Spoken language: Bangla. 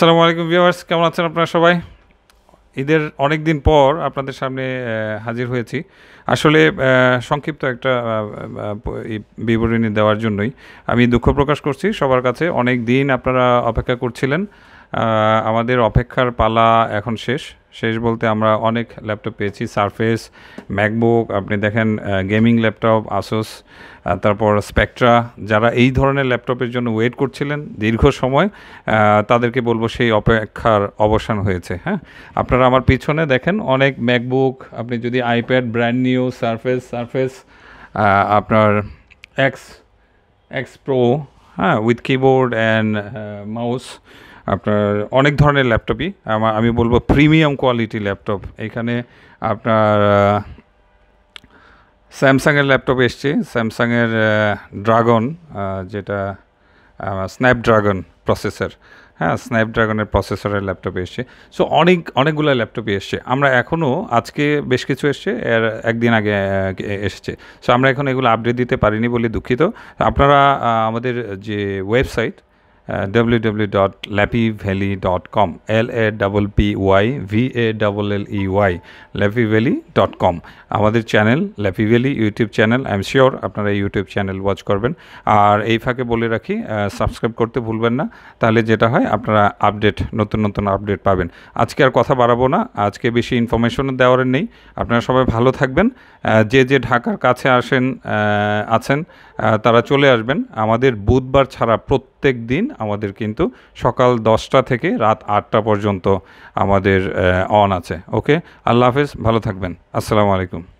আসসালামু আলাইকুম ভিউয়ার্স কেমন আছেন আপনারা সবাই ঈদের অনেক দিন পর আপনাদের সামনে হাজির হয়েছি আসলে সংক্ষিপ্ত একটা বিবরণী দেওয়ার জন্যই আমি দুঃখ প্রকাশ করছি সবার কাছে অনেক দিন আপনারা অপেক্ষা করছিলেন আমাদের অপেক্ষার পালা এখন শেষ শেষ বলতে আমরা অনেক ল্যাপটপ পেয়েছি সারফেস ম্যাকবুক আপনি দেখেন গেমিং ল্যাপটপ আসোস তারপর স্পেকট্রা যারা এই ধরনের ল্যাপটপের জন্য ওয়েট করছিলেন দীর্ঘ সময় তাদেরকে বলবো সেই অপেক্ষার অবসান হয়েছে হ্যাঁ আপনারা আমার পিছনে দেখেন অনেক ম্যাকবুক আপনি যদি iPad brand new surface surface আপনার এক্স এক্স প্রো হ্যাঁ উইথ কিবোর্ড অ্যান্ড মাউস আপনার অনেক ধরনের ল্যাপটপই আমার আমি বলবো প্রিমিয়াম কোয়ালিটি ল্যাপটপ এখানে আপনার স্যামসাংয়ের ল্যাপটপ এসছে স্যামসাংয়ের ড্রাগন যেটা স্ন্যাপড্রাগন প্রসেসর হ্যাঁ স্ন্যাপড্রাগনের প্রসেসরের ল্যাপটপ এসছে সো অনেক অনেকগুলো ল্যাপটপই এসছে আমরা এখনও আজকে বেশ কিছু এসছে এর একদিন আগে এসেছে সো আমরা এখন এগুলো আপডেট দিতে পারিনি বলে দুঃখিত আপনারা আমাদের যে website uh, www.lappyvalley.com l a w p y v a l l e y lappyvalley.com আমাদের channel Lappy Valley YouTube channel I am sure আপনারা ইউটিউব চ্যানেল ওয়াচ করবেন আর এই ফাঁকে বলে রাখি সাবস্ক্রাইব করতে ভুলবেন না তাহলে যেটা হয় আপনারা আপডেট নতুন নতুন আপডেট পাবেন আজকে আর কথা বাড়াবো না আজকে বেশি ইনফরমেশন দেওয়ার নেই আপনারা সবাই ভালো থাকবেন যে যে ঢাকার কাছে আসেন আছেন তারা চলে আসবেন আমাদের বুধবার ছাড়া প্রত্যেক প্রত্যেক দিন আমাদের কিন্তু সকাল দশটা থেকে রাত আটটা পর্যন্ত আমাদের অন আছে ওকে আল্লাহ হাফেজ ভালো থাকবেন আসসালামু আলাইকুম